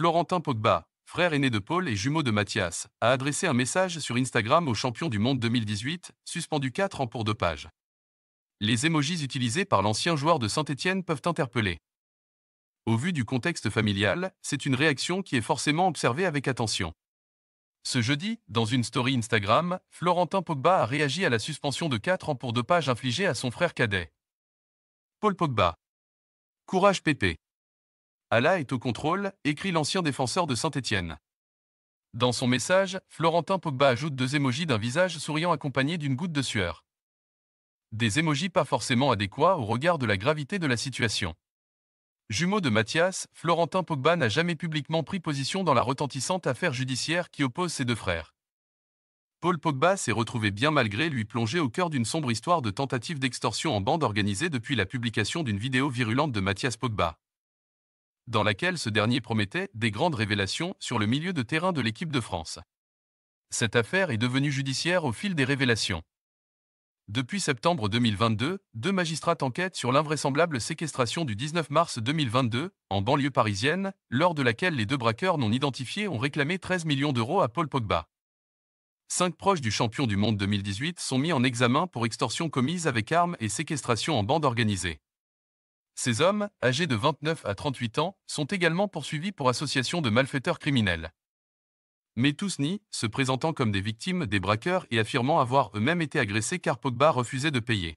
Florentin Pogba, frère aîné de Paul et jumeau de Mathias, a adressé un message sur Instagram au champion du monde 2018, suspendu 4 ans pour pages. Les émojis utilisés par l'ancien joueur de Saint-Étienne peuvent interpeller. Au vu du contexte familial, c'est une réaction qui est forcément observée avec attention. Ce jeudi, dans une story Instagram, Florentin Pogba a réagi à la suspension de 4 ans pour pages infligée à son frère cadet. Paul Pogba. Courage Pépé. Allah est au contrôle, écrit l'ancien défenseur de Saint-Étienne. Dans son message, Florentin Pogba ajoute deux émojis d'un visage souriant accompagné d'une goutte de sueur. Des émojis pas forcément adéquats au regard de la gravité de la situation. Jumeau de Mathias, Florentin Pogba n'a jamais publiquement pris position dans la retentissante affaire judiciaire qui oppose ses deux frères. Paul Pogba s'est retrouvé bien malgré lui plongé au cœur d'une sombre histoire de tentative d'extorsion en bande organisée depuis la publication d'une vidéo virulente de Mathias Pogba dans laquelle ce dernier promettait des grandes révélations sur le milieu de terrain de l'équipe de France. Cette affaire est devenue judiciaire au fil des révélations. Depuis septembre 2022, deux magistrats enquêtent sur l'invraisemblable séquestration du 19 mars 2022, en banlieue parisienne, lors de laquelle les deux braqueurs non identifiés ont réclamé 13 millions d'euros à Paul Pogba. Cinq proches du champion du monde 2018 sont mis en examen pour extorsion commise avec armes et séquestration en bande organisée. Ces hommes, âgés de 29 à 38 ans, sont également poursuivis pour association de malfaiteurs criminels. Mais tous nient, se présentant comme des victimes des braqueurs et affirmant avoir eux-mêmes été agressés car Pogba refusait de payer.